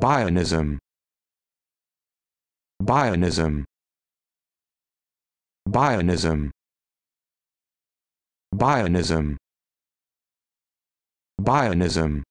Bionism Bionism Bionism Bionism Bionism